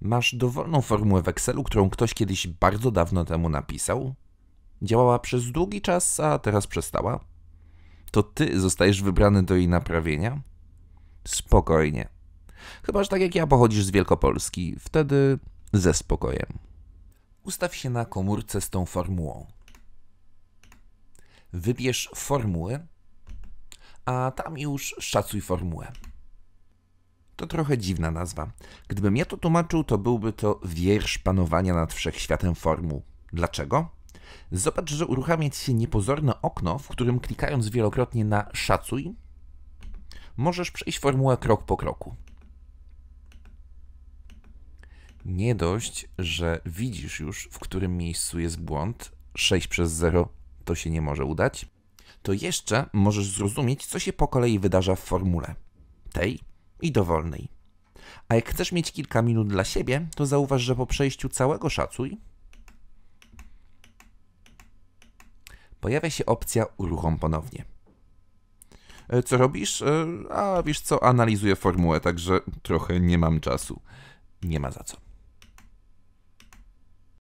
Masz dowolną formułę w Excelu, którą ktoś kiedyś bardzo dawno temu napisał? Działała przez długi czas, a teraz przestała? To ty zostajesz wybrany do jej naprawienia? Spokojnie. Chyba, że tak jak ja pochodzisz z Wielkopolski, wtedy ze spokojem. Ustaw się na komórce z tą formułą. Wybierz formuły, a tam już szacuj formułę. To trochę dziwna nazwa. Gdybym ja to tłumaczył, to byłby to wiersz panowania nad wszechświatem formuł. Dlaczego? Zobacz, że uruchamia ci się niepozorne okno, w którym klikając wielokrotnie na szacuj, możesz przejść formułę krok po kroku. Nie dość, że widzisz już, w którym miejscu jest błąd, 6 przez 0 to się nie może udać, to jeszcze możesz zrozumieć, co się po kolei wydarza w formule tej, i dowolnej. A jak chcesz mieć kilka minut dla siebie, to zauważ, że po przejściu całego szacuj pojawia się opcja uruchom ponownie. E, co robisz? E, a wiesz co, analizuję formułę, także trochę nie mam czasu. Nie ma za co.